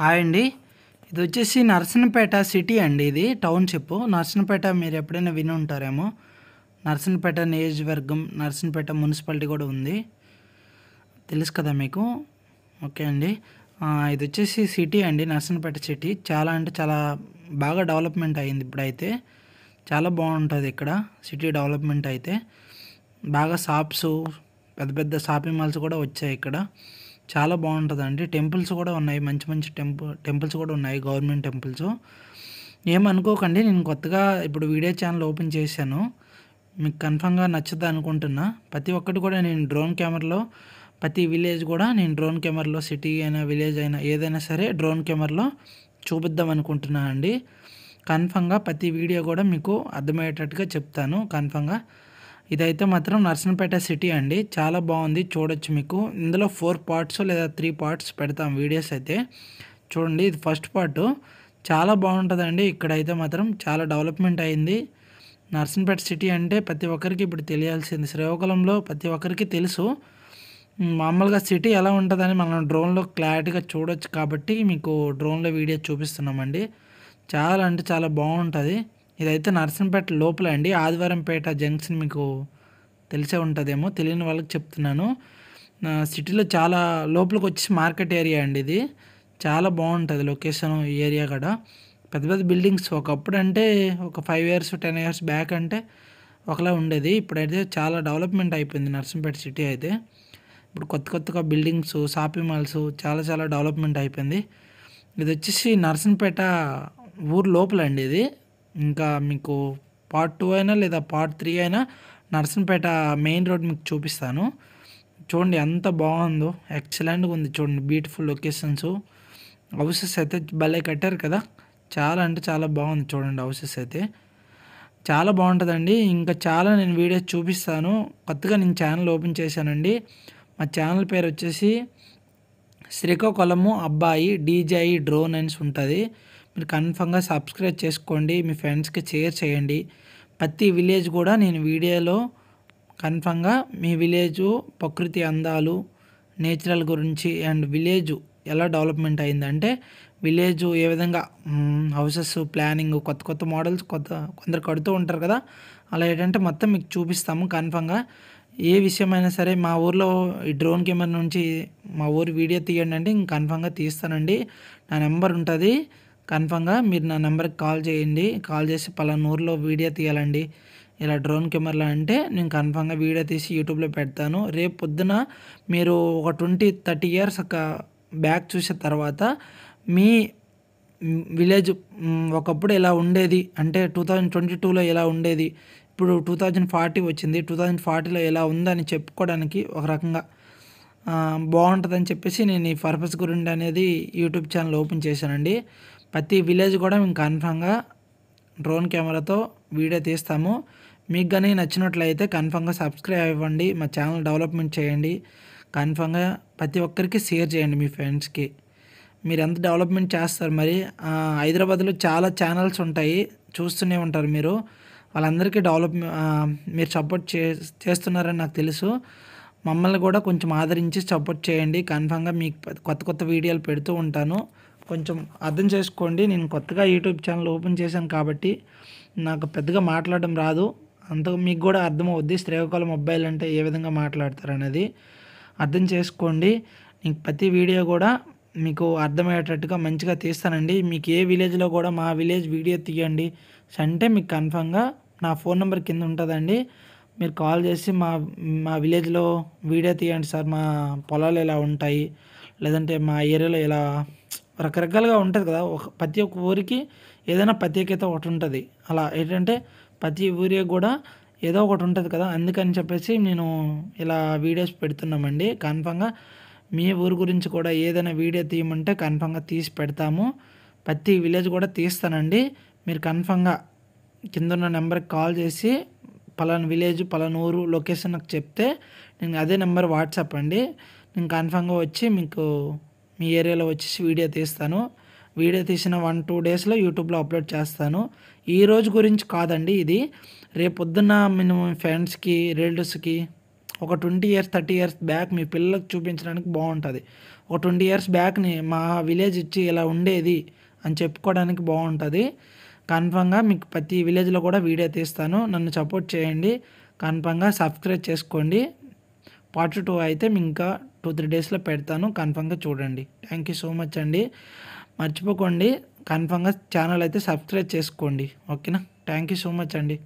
hi అండి ఇది వచ్చేసి నర్సన్పేట సిటీ అండి ఇది టౌన్ నర్సన్పేట మీరు ఎప్పుడైనా విని ఉంటారేమో నర్సన్పేట నియోజకవర్గం నర్సన్పేట మున్సిపాలిటీ కూడా ఉంది తెలుసు కదా మీకు ఓకే అండి ఇది వచ్చేసి సిటీ అండి నర్సన్పేట సిటీ చాలా అంటే చాలా బాగా డెవలప్మెంట్ అయింది ఇప్పుడైతే చాలా బాగుంటుంది ఇక్కడ సిటీ డెవలప్మెంట్ అయితే బాగా షాప్స్ పెద్ద పెద్ద షాపింగ్ మాల్స్ కూడా వచ్చాయి ఇక్కడ చాలా బాగుంటుందండి టెంపుల్స్ కూడా ఉన్నాయి మంచి మంచి టెంపుల్ టెంపుల్స్ కూడా ఉన్నాయి గవర్నమెంట్ టెంపుల్స్ ఏమనుకోకండి నేను కొత్తగా ఇప్పుడు వీడియో ఛానల్ ఓపెన్ చేశాను మీకు కన్ఫామ్గా నచ్చుద్ది అనుకుంటున్నా ప్రతి ఒక్కటి కూడా నేను డ్రోన్ కెమెరాలో ప్రతి విలేజ్ కూడా నేను డ్రోన్ కెమెరాలో సిటీ అయినా విలేజ్ అయినా ఏదైనా సరే డ్రోన్ కెమెరాలో చూపిద్దాం అనుకుంటున్నాను అండి కన్ఫామ్గా ప్రతి వీడియో కూడా మీకు అర్థమయ్యేటట్టుగా చెప్తాను కన్ఫామ్గా ఇదైతే మాత్రం నర్సన్పేట సిటీ అండి చాలా బాగుంది చూడొచ్చు మీకు ఇందులో ఫోర్ పార్ట్స్ లేదా త్రీ పార్ట్స్ పెడతాం వీడియోస్ అయితే చూడండి ఇది ఫస్ట్ పార్ట్ చాలా బాగుంటుందండి ఇక్కడైతే మాత్రం చాలా డెవలప్మెంట్ అయింది నర్సన్పేట సిటీ అంటే ప్రతి ఒక్కరికి ఇప్పుడు తెలియాల్సింది శ్రీకాకుళంలో ప్రతి ఒక్కరికి తెలుసు మామూలుగా సిటీ ఎలా ఉంటుందని మనం డ్రోన్లో క్లారిటీగా చూడొచ్చు కాబట్టి మీకు డ్రోన్లో వీడియో చూపిస్తున్నామండి చాలా అంటే చాలా బాగుంటుంది ఇదైతే నర్సింపేట లోపల అండి ఆదివారంపేట జంక్షన్ మీకు తెలిసే ఉంటుందేమో తెలియని వాళ్ళకి చెప్తున్నాను సిటీలో చాలా లోపలికి వచ్చేసి మార్కెట్ ఏరియా అండి ఇది చాలా బాగుంటుంది లొకేషన్ ఈ ఏరియా కూడా పెద్ద పెద్ద బిల్డింగ్స్ ఒకప్పుడు అంటే ఒక five years ten years back అంటే ఒకలా ఉండేది ఇప్పుడైతే చాలా డెవలప్మెంట్ అయిపోయింది నర్సింపేట సిటీ అయితే ఇప్పుడు కొత్త కొత్తగా బిల్డింగ్స్ షాపింగ్ మాల్స్ చాలా చాలా డెవలప్మెంట్ అయిపోయింది ఇది వచ్చేసి నర్సింపేట ఊరు లోపల అండి ఇది ఇంకా మీకు పార్ట్ టూ అయినా లేదా పార్ట్ త్రీ అయినా నర్సన్పేట మెయిన్ రోడ్ మీకు చూపిస్తాను చూడండి ఎంత బాగుందో ఎక్సలెంట్గా ఉంది చూడండి బ్యూటిఫుల్ లొకేషన్స్ హౌసెస్ అయితే భలే కట్టారు కదా చాలా అంటే చాలా బాగుంది చూడండి హౌసెస్ అయితే చాలా బాగుంటుందండి ఇంకా చాలా నేను వీడియోస్ చూపిస్తాను కొత్తగా నేను ఛానల్ ఓపెన్ చేశానండి మా ఛానల్ పేరు వచ్చేసి శ్రీకాకుళము అబ్బాయి డీజేఐ డ్రోన్ అనేసి ఉంటుంది మీరు కన్ఫర్మ్గా సబ్స్క్రైబ్ చేసుకోండి మీ ఫ్రెండ్స్కి షేర్ చేయండి ప్రతి విలేజ్ కూడా నేను వీడియోలో కన్ఫర్మ్గా మీ విలేజ్ ప్రకృతి అందాలు నేచురల్ గురించి అండ్ విలేజ్ ఎలా డెవలప్మెంట్ అయిందంటే విలేజ్ ఏ విధంగా హౌసెస్ ప్లానింగ్ కొత్త కొత్త మోడల్స్ కొత్త కొందరు కడుతూ ఉంటారు కదా అలా ఏంటంటే మొత్తం మీకు చూపిస్తాము కన్ఫర్మ్గా ఏ విషయమైనా సరే మా ఊర్లో ఈ డ్రోన్ కెమెరా నుంచి మా ఊరు వీడియో తీయండి అంటే ఇంక కన్ఫర్మ్గా తీస్తానండి నా నెంబర్ ఉంటుంది కన్ఫామ్గా మీరు నా నెంబర్కి కాల్ చేయండి కాల్ చేసి పలాను ఊర్లో వీడియో తీయాలండి ఇలా డ్రోన్ కెమెరాలో అంటే నేను కన్ఫామ్గా వీడియో తీసి యూట్యూబ్లో పెడతాను రేపు పొద్దున మీరు ఒక ట్వంటీ థర్టీ ఇయర్స్ ఒక బ్యాక్ చూసిన తర్వాత మీ విలేజ్ ఒకప్పుడు ఎలా ఉండేది అంటే టూ థౌజండ్ ట్వంటీ టూలో ఎలా ఉండేది ఇప్పుడు టూ థౌజండ్ ఫార్టీ వచ్చింది టూ థౌజండ్ ఫార్టీలో ఎలా ఉందని చెప్పుకోవడానికి ఒక రకంగా బాగుంటుందని చెప్పేసి నేను ఈ పర్పస్ గురించి అనేది యూట్యూబ్ ఛానల్ ఓపెన్ చేశానండి ప్రతి విలేజ్ కూడా మేము కన్ఫామ్గా డ్రోన్ కెమెరాతో వీడియో తీస్తాము మీకు కానీ నచ్చినట్లయితే కన్ఫామ్గా సబ్స్క్రైబ్ ఇవ్వండి మా ఛానల్ డెవలప్మెంట్ చేయండి కన్ఫామ్గా ప్రతి ఒక్కరికి షేర్ చేయండి మీ ఫ్రెండ్స్కి మీరు ఎంత డెవలప్మెంట్ చేస్తారు మరి హైదరాబాద్లో చాలా ఛానల్స్ ఉంటాయి చూస్తూనే ఉంటారు మీరు వాళ్ళందరికీ డెవలప్ మీరు సపోర్ట్ చే చేస్తున్నారని నాకు తెలుసు మమ్మల్ని కూడా కొంచెం ఆదరించి సపోర్ట్ చేయండి కన్ఫామ్గా మీకు కొత్త కొత్త వీడియోలు పెడుతూ ఉంటాను కొంచెం అర్థం చేసుకోండి నేను కొత్తగా యూట్యూబ్ ఛానల్ ఓపెన్ చేశాను కాబట్టి నాకు పెద్దగా మాట్లాడడం రాదు అంత మీకు కూడా అర్థమవుద్ది శ్రీకాకుళం మొబైల్ అంటే ఏ విధంగా మాట్లాడతారు అనేది అర్థం చేసుకోండి నీకు ప్రతి వీడియో కూడా మీకు అర్థమయ్యేటట్టుగా మంచిగా తీస్తానండి మీకు ఏ విలేజ్లో కూడా మా విలేజ్ వీడియో తీయండి అంటే మీకు కన్ఫామ్గా నా ఫోన్ నెంబర్ కింద ఉంటుందండి మీరు కాల్ చేసి మా మా విలేజ్లో వీడియో తీయండి సార్ మా పొలాలు ఎలా ఉంటాయి లేదంటే మా ఏరియాలో ఎలా రకరకాలుగా ఉంటుంది కదా ఒక ప్రతి ఒక్క ఊరికి ఏదైనా ప్రత్యేకత ఒకటి ఉంటుంది అలా ఏంటంటే ప్రతి ఊరికి కూడా ఏదో ఒకటి ఉంటుంది కదా అందుకని చెప్పేసి నేను ఇలా వీడియోస్ పెడుతున్నామండి కన్ఫామ్గా మీ ఊరు గురించి కూడా ఏదైనా వీడియో తీయమంటే కన్ఫామ్గా తీసి పెడతాము ప్రతి విలేజ్ కూడా తీస్తానండి మీరు కన్ఫామ్గా కింద ఉన్న నెంబర్కి కాల్ చేసి పలానా విలేజ్ పలానా ఊరు లొకేషన్ నాకు చెప్తే నేను అదే నెంబర్ వాట్సాప్ అండి నేను కన్ఫామ్గా వచ్చి మీకు మీ ఏరియాలో వచ్చేసి వీడియో తీస్తాను వీడియో తీసిన వన్ టూ డేస్లో యూట్యూబ్లో అప్లోడ్ చేస్తాను ఈ రోజు గురించి కాదండి ఇది రేపు పొద్దున్న మినిమం ఫ్రెండ్స్కి రిలేటివ్స్కి ఒక twenty years thirty years back మీ పిల్లలకు చూపించడానికి బాగుంటుంది ఒక ట్వంటీ ఇయర్స్ బ్యాక్ని మా విలేజ్ ఇచ్చి ఇలా ఉండేది అని చెప్పుకోవడానికి బాగుంటుంది కన్ఫామ్గా మీకు ప్రతి విలేజ్లో కూడా వీడియో తీస్తాను నన్ను సపోర్ట్ చేయండి కన్ఫామ్గా సబ్స్క్రైబ్ చేసుకోండి పార్ట్ టూ అయితే మీకు ఇంకా టూ త్రీ డేస్లో పెడతాను కన్ఫామ్గా చూడండి థ్యాంక్ యూ సో మచ్ అండి మర్చిపోకండి కన్ఫామ్గా ఛానల్ అయితే సబ్స్క్రైబ్ చేసుకోండి ఓకేనా థ్యాంక్ యూ సో మచ్ అండి